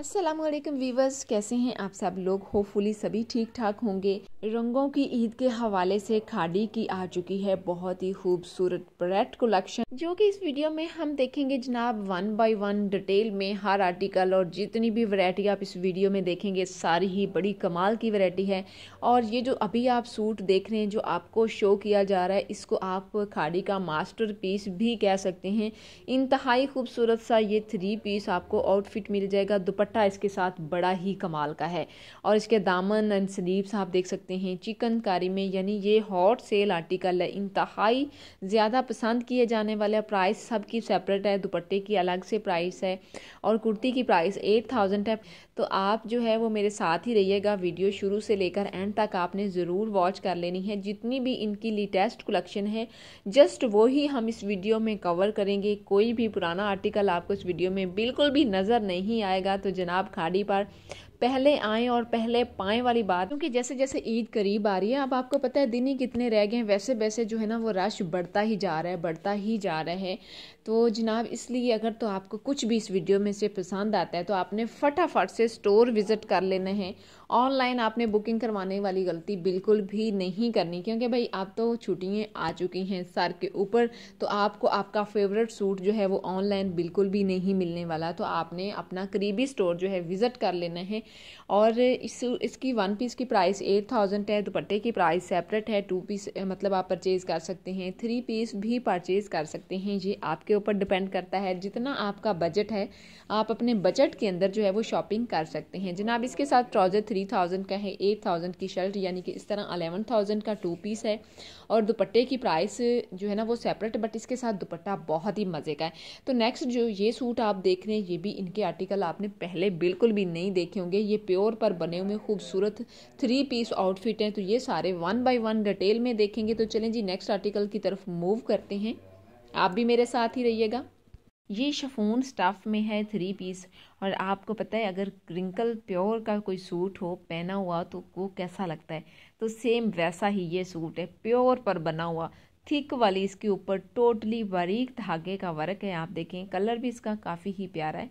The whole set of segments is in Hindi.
अस्सलाम वालेकुम वीवर्स कैसे हैं आप सब लोग होपफुली सभी ठीक ठाक होंगे रंगों की ईद के हवाले से खाड़ी की आ चुकी है बहुत ही खूबसूरत ब्रेड कलेक्शन जो कि इस वीडियो में हम देखेंगे जनाब वन बाय वन डिटेल में हर आर्टिकल और जितनी भी वैरायटी आप इस वीडियो में देखेंगे सारी ही बड़ी कमाल की वैरायटी है और ये जो अभी आप सूट देख रहे हैं जो आपको शो किया जा रहा है इसको आप खाड़ी का मास्टर पीस भी कह सकते हैं इंतहाई खूबसूरत सा ये थ्री पीस आपको आउटफिट मिल जाएगा दुपट्टा दुपट्टा इसके साथ बड़ा ही कमाल का है और इसके दामन एंड स्लीव्स आप देख सकते हैं चिकनकारी में यानी ये हॉट सेल आर्टिकल है इंतहाई ज़्यादा पसंद किए जाने वाला प्राइस सबकी सेपरेट है दुपट्टे की अलग से प्राइस है और कुर्ती की प्राइस एट थाउजेंड है तो आप जो है वो मेरे साथ ही रहिएगा वीडियो शुरू से लेकर एंड तक आपने ज़रूर वॉच कर लेनी है जितनी भी इनकी लेटेस्ट कलेक्शन है जस्ट वो ही हम इस वीडियो में कवर करेंगे कोई भी पुराना आर्टिकल आपको इस वीडियो में बिल्कुल भी नज़र नहीं आएगा तो जनाब खाड़ी पर पहले आए और पहले पाएँ वाली बात क्योंकि जैसे जैसे ईद करीब आ रही है अब आपको पता है दिन ही कितने रह गए हैं वैसे वैसे जो है ना वो रश बढ़ता ही जा रहा है बढ़ता ही जा रहा है तो जनाब इसलिए अगर तो आपको कुछ भी इस वीडियो में से पसंद आता है तो आपने फटाफट से स्टोर विज़िट कर लेना है ऑनलाइन आपने बुकिंग करवाने वाली गलती बिल्कुल भी नहीं करनी क्योंकि भाई आप तो छुट्टियाँ आ चुकी हैं सर के ऊपर तो आपको आपका फेवरेट सूट जो है वो ऑनलाइन बिल्कुल भी नहीं मिलने वाला तो आपने अपना करीबी स्टोर जो है विज़िट कर लेना है और इस इसकी वन पीस की प्राइस एट थाउजेंड है दुपट्टे की प्राइस सेपरेट है टू पीस मतलब आप परचेज़ कर सकते हैं थ्री पीस भी परचेज़ कर सकते हैं ये आपके ऊपर डिपेंड करता है जितना आपका बजट है आप अपने बजट के अंदर जो है वो शॉपिंग कर सकते हैं जनाब इसके साथ ट्राउज़र थ्री थ्री थाउजेंड का है एट थाउजेंड की शर्ट यानी कि इस तरह अलेवन थाउजेंड का टू पीस है और दुपट्टे की प्राइस जो है ना वो सेपरेट बट इसके साथ दुपट्टा बहुत ही मज़े का है तो नेक्स्ट जो ये सूट आप देख रहे हैं ये भी इनके आर्टिकल आपने पहले बिल्कुल भी नहीं देखे होंगे ये प्योर पर बने हुए खूबसूरत थ्री पीस आउटफिट हैं तो ये सारे वन बाई वन डिटेल में देखेंगे तो चलें जी नेक्स्ट आर्टिकल की तरफ मूव करते हैं आप भी मेरे साथ ही रहिएगा ये शफोन स्टफ़ में है थ्री पीस और आपको पता है अगर रिंकल प्योर का कोई सूट हो पहना हुआ तो वो कैसा लगता है तो सेम वैसा ही ये सूट है प्योर पर बना हुआ थिक वाली इसके ऊपर टोटली बारीक धागे का वर्क है आप देखें कलर भी इसका काफ़ी ही प्यारा है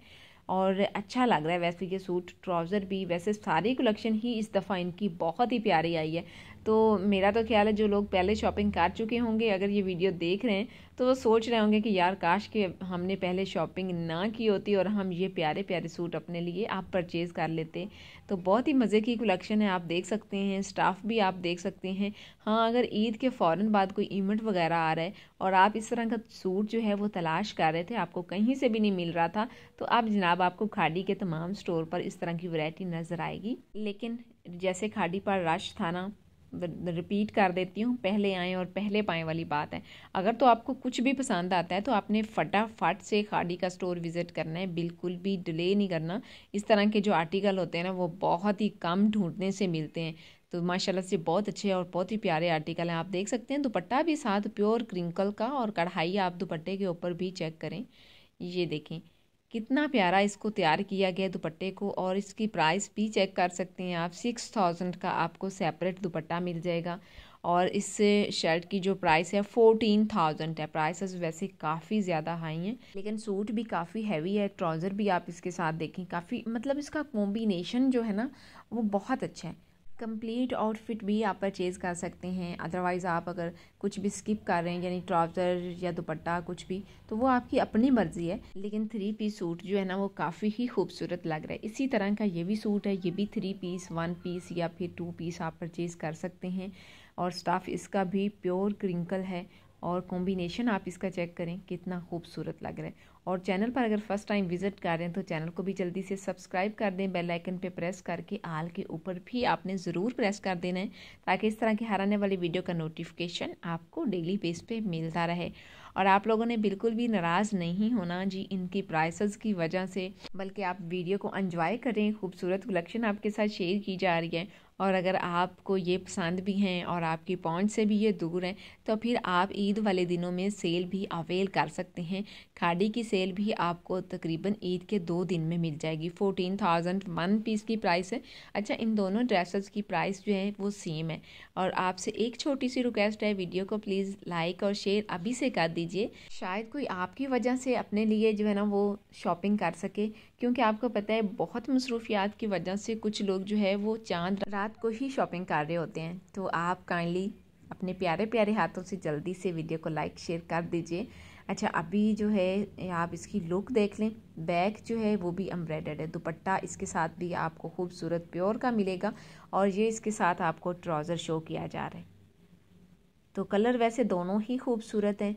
और अच्छा लग रहा है वैसे ये सूट ट्राउज़र भी वैसे सारी कलेक्शन ही इस दफ़ा इनकी बहुत ही प्यारी आई है तो मेरा तो ख्याल है जो लोग पहले शॉपिंग कर चुके होंगे अगर ये वीडियो देख रहे हैं तो वो सोच रहे होंगे कि यार काश कि हमने पहले शॉपिंग ना की होती और हम ये प्यारे प्यारे सूट अपने लिए आप परचेज़ कर लेते तो बहुत ही मज़े की कलेक्शन है आप देख सकते हैं स्टाफ भी आप देख सकते हैं हाँ अगर ईद के फ़ौर बाद कोई इवेंट वगैरह आ रहा है और आप इस तरह का सूट जो है वो तलाश कर रहे थे आपको कहीं से भी नहीं मिल रहा था तो आप जनाब आपको खाड़ी के तमाम स्टोर पर इस तरह की वरायटी नज़र आएगी लेकिन जैसे खाड़ी पर रश था ना रिपीट कर देती हूँ पहले आए और पहले पाएँ वाली बात है अगर तो आपको कुछ भी पसंद आता है तो आपने फटाफट से खाड़ी का स्टोर विज़िट करना है बिल्कुल भी डिले नहीं करना इस तरह के जो आर्टिकल होते हैं ना वो बहुत ही कम ढूंढने से मिलते हैं तो माशाल्लाह से बहुत अच्छे और बहुत ही प्यारे आर्टिकल हैं आप देख सकते हैं दुपट्टा भी साथ प्योर क्रिंकल का और कढ़ाई आप दुपट्टे के ऊपर भी चेक करें ये देखें कितना प्यारा इसको तैयार किया गया दुपट्टे को और इसकी प्राइस भी चेक कर सकते हैं आप सिक्स थाउजेंड का आपको सेपरेट दुपट्टा मिल जाएगा और इस शर्ट की जो प्राइस है फोर्टीन थाउजेंड है प्राइसेस वैसे काफ़ी ज़्यादा हाई हैं लेकिन सूट भी काफ़ी हैवी है ट्राउज़र भी आप इसके साथ देखें काफ़ी मतलब इसका कॉम्बिनेशन जो है ना वो बहुत अच्छा है कंप्लीट आउटफिट भी आप परचेज़ कर सकते हैं अदरवाइज़ आप अगर कुछ भी स्किप कर रहे हैं यानी ट्राउज़र या दुपट्टा कुछ भी तो वो आपकी अपनी मर्ज़ी है लेकिन थ्री पीस सूट जो है ना वो काफ़ी ही खूबसूरत लग रहा है इसी तरह का ये भी सूट है ये भी थ्री पीस वन पीस या फिर टू पीस आप परचेज़ कर सकते हैं और स्टाफ इसका भी प्योर क्रिंकल है और कॉम्बिनेशन आप इसका चेक करें कितना खूबसूरत लग रहा है और चैनल पर अगर फर्स्ट टाइम विजिट कर रहे हैं तो चैनल को भी जल्दी से सब्सक्राइब कर दें बेल आइकन पे प्रेस करके आल के ऊपर भी आपने ज़रूर प्रेस कर देना है ताकि इस तरह की हर आने वाली वीडियो का नोटिफिकेशन आपको डेली बेस पे मिलता रहे और आप लोगों ने बिल्कुल भी नाराज़ नहीं होना जी इनकी प्राइसेस की वजह से बल्कि आप वीडियो को इन्जॉय करें खूबसूरत कलेक्शन आपके साथ शेयर की जा रही है और अगर आपको ये पसंद भी हैं और आपकी पॉइंट से भी ये दूर हैं तो फिर आप ईद वाले दिनों में सेल भी अवेल कर सकते हैं खाड़ी की सेल भी आपको तकरीबन ईद के दो दिन में मिल जाएगी फ़ोटीन थाउजेंड वन पीस की प्राइस है अच्छा इन दोनों ड्रेसेस की प्राइस जो है वो सेम है और आपसे एक छोटी सी रिक्वेस्ट है वीडियो को प्लीज़ लाइक और शेयर अभी से कर दीजिए शायद कोई आपकी वजह से अपने लिए जो है ना वो शॉपिंग कर सके क्योंकि आपको पता है बहुत मसरूफियात की वजह से कुछ लोग जो है वो चांद रात को ही शॉपिंग कर रहे होते हैं तो आप काइंडली अपने प्यारे प्यारे हाथों से जल्दी से वीडियो को लाइक शेयर कर दीजिए अच्छा अभी जो है आप इसकी लुक देख लें बैग जो है वो भी एम्ब्रॉयडर्ड है दुपट्टा इसके साथ भी आपको खूबसूरत प्योर का मिलेगा और ये इसके साथ आपको ट्राउज़र शो किया जा रहा है तो कलर वैसे दोनों ही खूबसूरत हैं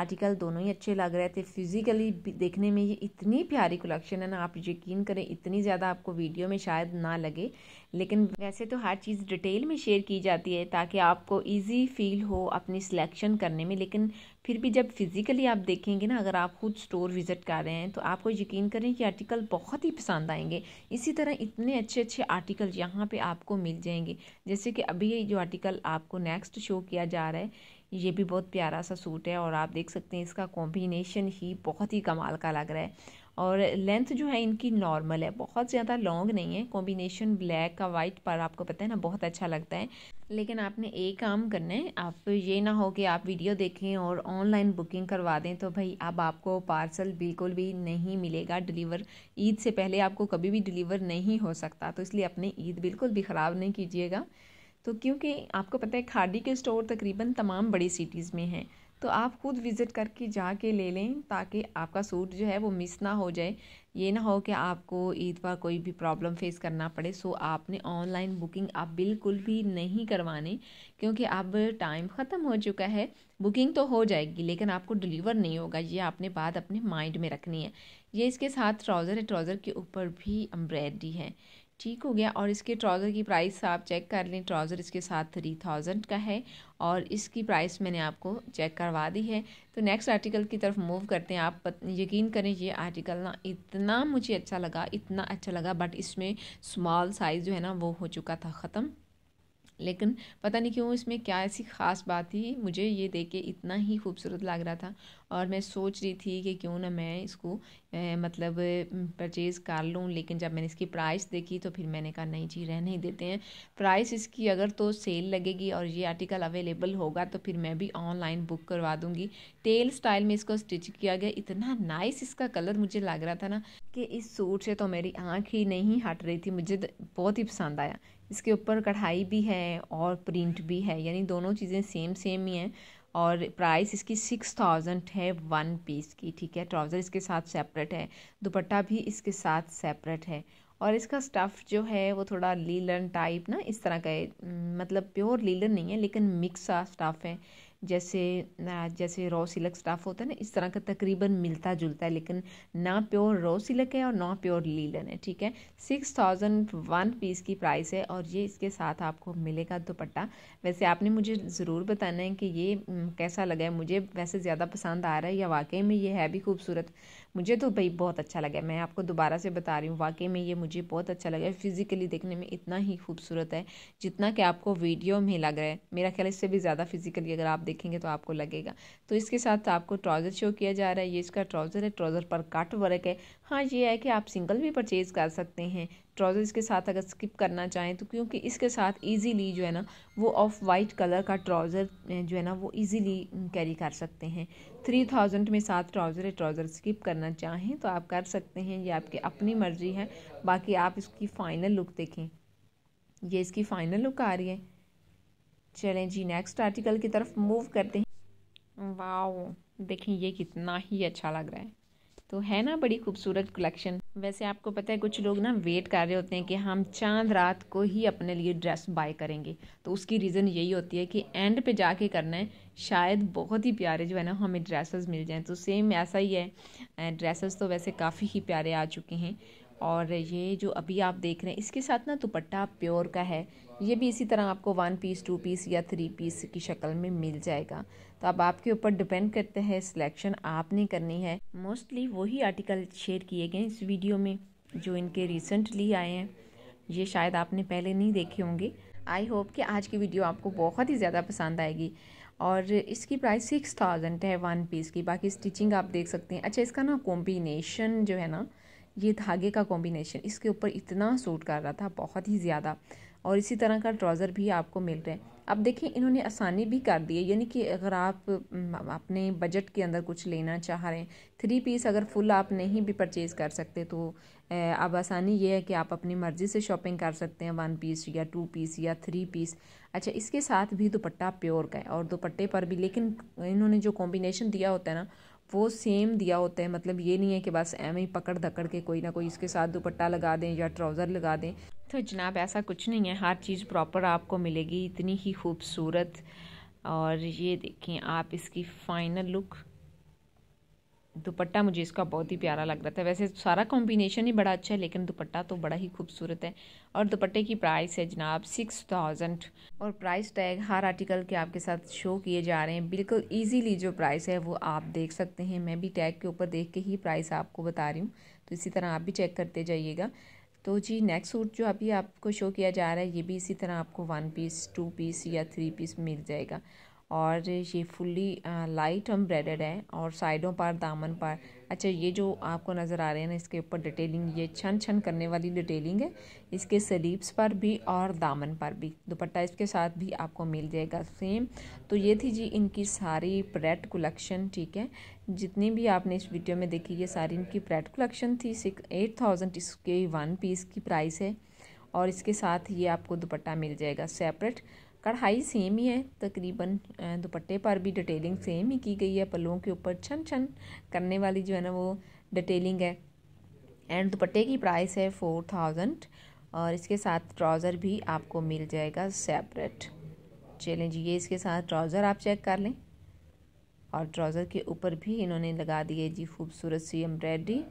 आर्टिकल दोनों ही अच्छे लग रहे थे फिज़िकली देखने में ये इतनी प्यारी कलेक्शन है ना आप यकीन करें इतनी ज़्यादा आपको वीडियो में शायद ना लगे लेकिन वैसे तो हर चीज़ डिटेल में शेयर की जाती है ताकि आपको इजी फील हो अपनी सिलेक्शन करने में लेकिन फिर भी जब फिज़िकली आप देखेंगे ना अगर आप खुद स्टोर विज़िट कर रहे हैं तो आपको यकीन करें कि आर्टिकल बहुत ही पसंद आएंगे इसी तरह इतने अच्छे अच्छे आर्टिकल यहाँ पे आपको मिल जाएंगे जैसे कि अभी ये जो आर्टिकल आपको नेक्स्ट शो किया जा रहा है ये भी बहुत प्यारा सा सूट है और आप देख सकते हैं इसका कॉम्बिनेशन ही बहुत ही कमाल का लग रहा है और लेंथ जो है इनकी नॉर्मल है बहुत ज़्यादा लॉन्ग नहीं है कॉम्बिनेशन ब्लैक का वाइट पर आपको पता है ना बहुत अच्छा लगता है लेकिन आपने एक काम करना है आप ये ना हो कि आप वीडियो देखें और ऑनलाइन बुकिंग करवा दें तो भाई अब आपको पार्सल बिल्कुल भी नहीं मिलेगा डिलीवर ईद से पहले आपको कभी भी डिलीवर नहीं हो सकता तो इसलिए अपने ईद बिल्कुल भी ख़राब नहीं कीजिएगा तो क्योंकि आपको पता है खादी के स्टोर तकरीबन तमाम बड़ी सिटीज़ में हैं तो आप खुद विज़िट करके जाके ले लें ताकि आपका सूट जो है वो मिस ना हो जाए ये ना हो कि आपको ईद पर कोई भी प्रॉब्लम फेस करना पड़े सो आपने ऑनलाइन बुकिंग आप बिल्कुल भी नहीं करवाने क्योंकि अब टाइम ख़त्म हो चुका है बुकिंग तो हो जाएगी लेकिन आपको डिलीवर नहीं होगा ये आपने बात अपने माइंड में रखनी है ये इसके साथ ट्राउज़र है ट्राउज़र के ऊपर भी अम्ब्रेडरी है ठीक हो गया और इसके ट्राउज़र की प्राइस आप चेक कर लें ट्राउज़र इसके साथ थ्री थाउजेंड का है और इसकी प्राइस मैंने आपको चेक करवा दी है तो नेक्स्ट आर्टिकल की तरफ मूव करते हैं आप यकीन करें ये आर्टिकल ना इतना मुझे अच्छा लगा इतना अच्छा लगा बट इसमें स्मॉल साइज़ जो है ना वो हो चुका था ख़त्म लेकिन पता नहीं क्यों इसमें क्या ऐसी ख़ास बात थी मुझे ये देख के इतना ही खूबसूरत लग रहा था और मैं सोच रही थी कि क्यों ना मैं इसको ए, मतलब परचेज़ कर लूँ लेकिन जब मैंने इसकी प्राइस देखी तो फिर मैंने कहा नहीं जी रहने ही देते हैं प्राइस इसकी अगर तो सेल लगेगी और ये आर्टिकल अवेलेबल होगा तो फिर मैं भी ऑनलाइन बुक करवा दूँगी टेल स्टाइल में इसको स्टिच किया गया इतना नाइस इसका कलर मुझे लग रहा था ना कि इस सूट से तो मेरी आँख ही नहीं हट रही थी मुझे बहुत ही पसंद आया इसके ऊपर कढ़ाई भी है और प्रिंट भी है यानी दोनों चीज़ें सेम सेम ही हैं और प्राइस इसकी सिक्स थाउजेंड है वन पीस की ठीक है ट्राउज़र इसके साथ सेपरेट है दुपट्टा भी इसके साथ सेपरेट है और इसका स्टफ़ जो है वो थोड़ा लीलन टाइप ना इस तरह का है मतलब प्योर लीलन नहीं है लेकिन मिक्स सा स्टफ़ है जैसे जैसे रॉ सिलक स्टाफ होता है ना इस तरह का तकरीबन मिलता जुलता है लेकिन ना प्योर रॉ सिलक है और ना प्योर लीलन है ठीक है सिक्स थाउजेंड वन पीस की प्राइस है और ये इसके साथ आपको मिलेगा दुपट्टा वैसे आपने मुझे ज़रूर बताना है कि ये हम्म, कैसा लगा है मुझे वैसे ज़्यादा पसंद आ रहा है या वाकई में ये है भी खूबसूरत मुझे दुबई तो बहुत अच्छा लगा मैं आपको दोबारा से बता रही हूँ वाकई में ये मुझे बहुत अच्छा लगा फिज़िकली देखने में इतना ही खूबसूरत है जितना कि आपको वीडियो में लग रहा है मेरा ख्याल इससे भी ज़्यादा फिज़िकली अगर आप देखेंगे तो आपको लगेगा तो इसके साथ आपको ट्राउज़र शो किया जा रहा है ये इसका ट्राउज़र है ट्राउज़र पर कट वर्क है हाँ ये है कि आप सिंगल भी परचेज़ कर सकते हैं ट्राउज़र्स के साथ अगर स्किप करना चाहें तो क्योंकि इसके साथ इजीली जो है ना वो ऑफ वाइट कलर का ट्राउज़र जो है ना वो इजीली कैरी कर सकते हैं थ्री थाउजेंड में सात ट्राउज़र ट्राउज़र स्किप करना चाहें तो आप कर सकते हैं ये आपकी अपनी मर्ज़ी है बाकी आप इसकी फ़ाइनल लुक देखें ये इसकी फ़ाइनल लुक आ रही है चलें जी नेक्स्ट आर्टिकल की तरफ मूव करते हैं वाह देखें ये कितना ही अच्छा लग रहा है तो है ना बड़ी खूबसूरत कलेक्शन वैसे आपको पता है कुछ लोग ना वेट कर रहे होते हैं कि हम चांद रात को ही अपने लिए ड्रेस बाय करेंगे तो उसकी रीज़न यही होती है कि एंड पे जाके करना है शायद बहुत ही प्यारे जो है ना हमें ड्रेसेस मिल जाएं तो सेम ऐसा ही है ड्रेसेस तो वैसे काफ़ी ही प्यारे आ चुके हैं और ये जो अभी आप देख रहे हैं इसके साथ ना दुपट्टा प्योर का है ये भी इसी तरह आपको वन पीस टू पीस या थ्री पीस की शक्ल में मिल जाएगा तो अब आपके ऊपर डिपेंड करते हैं सिलेक्शन आपने करनी है मोस्टली वही आर्टिकल शेयर किए गए इस वीडियो में जो इनके रिसेंटली आए हैं ये शायद आपने पहले नहीं देखे होंगे आई होप कि आज की वीडियो आपको बहुत ही ज़्यादा पसंद आएगी और इसकी प्राइस सिक्स थाउजेंड है वन पीस की बाकी स्टिचिंग आप देख सकते हैं अच्छा इसका ना कॉम्बिनेशन जो है ना ये धागे का कॉम्बिनेशन इसके ऊपर इतना सूट कर रहा था बहुत ही ज़्यादा और इसी तरह का ट्राउज़र भी आपको मिल रहे हैं अब देखिए इन्होंने आसानी भी कर दी है यानी कि अगर आप अपने बजट के अंदर कुछ लेना चाह रहे हैं थ्री पीस अगर फुल आप नहीं भी परचेज़ कर सकते तो अब आसानी ये है कि आप अपनी मर्ज़ी से शॉपिंग कर सकते हैं वन पीस या टू पीस या थ्री पीस अच्छा इसके साथ भी दुपट्टा प्योर का है और दुपट्टे पर भी लेकिन इन्होंने जो कॉम्बिनेशन दिया होता है ना वो सेम दिया होता है मतलब ये नहीं है कि बस एम ही पकड़ धकड़ के कोई ना कोई इसके साथ दुपट्टा लगा दें या ट्राउज़र लगा दें तो जनाब ऐसा कुछ नहीं है हर चीज़ प्रॉपर आपको मिलेगी इतनी ही खूबसूरत और ये देखें आप इसकी फ़ाइनल लुक दुपट्टा मुझे इसका बहुत ही प्यारा लग रहा था वैसे सारा कॉम्बिनेशन ही बड़ा अच्छा है लेकिन दुपट्टा तो बड़ा ही खूबसूरत है और दुपट्टे की प्राइस है जनाब सिक्स थाउजेंड और प्राइस टैग हर आर्टिकल के आपके साथ शो किए जा रहे हैं बिल्कुल इजीली जो प्राइस है वो आप देख सकते हैं मैं भी टैग के ऊपर देख के ही प्राइस आपको बता रही हूँ तो इसी तरह आप भी चेक करते जाइएगा तो जी नेक्स्ट सूट जो अभी आपको शो किया जा रहा है ये भी इसी तरह आपको वन पीस टू पीस या थ्री पीस मिल जाएगा और ये फुल्ली लाइट एम्ब्रॉयडर्ड है और साइडों पर दामन पर अच्छा ये जो आपको नज़र आ रहे हैं ना इसके ऊपर डिटेलिंग ये छन छन करने वाली डिटेलिंग है इसके सलीब्स पर भी और दामन पर भी दुपट्टा इसके साथ भी आपको मिल जाएगा सेम तो ये थी जी इनकी सारी प्रेट कलेक्शन ठीक है जितनी भी आपने इस वीडियो में देखी ये सारी इनकी प्रेट कलेक्शन थी सिक्स एट थाउजेंड इसके वन पीस की प्राइस है और इसके साथ ये आपको दुपट्टा मिल जाएगा सेपरेट कढ़ाई सेम ही है तकरीबन दुपट्टे पर भी डिटेलिंग सेम ही की गई है पलों के ऊपर छन छन करने वाली जो है ना वो डिटेलिंग है एंड दुपट्टे की प्राइस है फोर थाउजेंड और इसके साथ ट्राउज़र भी आपको मिल जाएगा सेपरेट चलें जी ये इसके साथ ट्राउज़र आप चेक कर लें और ट्राउज़र के ऊपर भी इन्होंने लगा दिए जी खूबसूरत सी एम्ब्रॉयडरी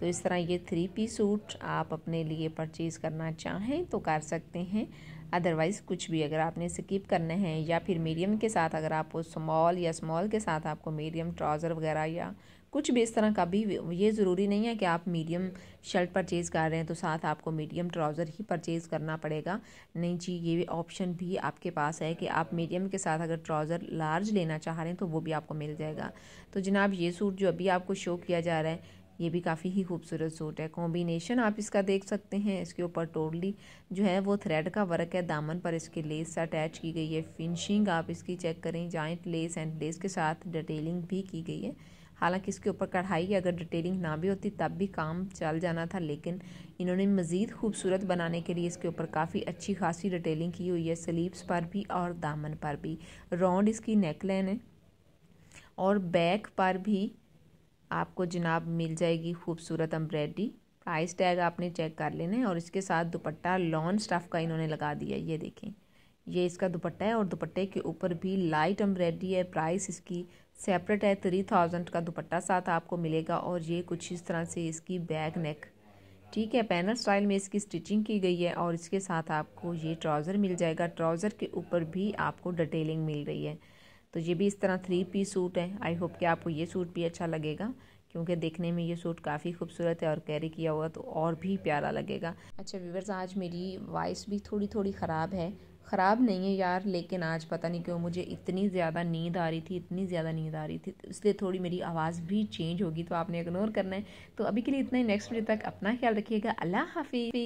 तो इस तरह ये थ्री पी सूट आप अपने लिए परचेज़ करना चाहें तो कर सकते हैं अदरवाइज़ कुछ भी अगर आपने स्किप करने हैं या फिर मीडियम के साथ अगर आपको स्मॉल या स्मॉल के साथ आपको मीडियम ट्राउज़र वगैरह या कुछ भी इस तरह का भी ये ज़रूरी नहीं है कि आप मीडियम शर्ट परचेज़ कर रहे हैं तो साथ आपको मीडियम ट्राउज़र ही परचेज़ करना पड़ेगा नहीं जी ये ऑप्शन भी, भी आपके पास है कि आप मीडियम के साथ अगर ट्राउज़र लार्ज लेना चाह रहे हैं तो वो भी आपको मिल जाएगा तो जनाब ये सूट जो अभी आपको शो किया जा रहा है ये भी काफ़ी ही खूबसूरत सूट है कॉम्बिनेशन आप इसका देख सकते हैं इसके ऊपर टोटली जो है वो थ्रेड का वर्क है दामन पर इसके लेस अटैच की गई है फिनिशिंग आप इसकी चेक करें जॉइंट लेस एंड लेस के साथ डिटेलिंग भी की गई है हालांकि इसके ऊपर कढ़ाई अगर डिटेलिंग ना भी होती तब भी काम चल जाना था लेकिन इन्होंने मज़ीद खूबसूरत बनाने के लिए इसके ऊपर काफ़ी अच्छी खासी डिटेलिंग की हुई है स्लीव्स पर भी और दामन पर भी राउंड इसकी नेकलाइन है और बैक पर भी आपको जनाब मिल जाएगी खूबसूरत अम्ब्रेडी प्राइस टैग आपने चेक कर लेना है और इसके साथ दुपट्टा लॉन् स्टफ़ का इन्होंने लगा दिया ये देखें ये इसका दुपट्टा है और दुपट्टे के ऊपर भी लाइट अम्ब्रेडी है प्राइस इसकी सेपरेट है थ्री थाउजेंड का दुपट्टा साथ आपको मिलेगा और ये कुछ इस तरह से इसकी बैक नेक ठीक है पैनल स्टाइल में इसकी स्टिचिंग की गई है और इसके साथ आपको ये ट्राउज़र मिल जाएगा ट्राउज़र के ऊपर भी आपको डिटेलिंग मिल रही है तो ये भी इस तरह थ्री पीस सूट है आई होप कि आपको ये सूट भी अच्छा लगेगा क्योंकि देखने में ये सूट काफ़ी खूबसूरत है और कैरी किया हुआ तो और भी प्यारा लगेगा अच्छा व्यूवर्स आज मेरी वॉइस भी थोड़ी थोड़ी ख़राब है ख़राब नहीं है यार लेकिन आज पता नहीं क्यों मुझे इतनी ज़्यादा नींद आ रही थी इतनी ज़्यादा नींद आ रही थी तो इसलिए थोड़ी मेरी आवाज़ भी चेंज होगी तो आपने इग्नोर करना है तो अभी के लिए इतना ही नेक्स्ट वीडियो तक अपना ख्याल रखिएगा अल्लाह हाफि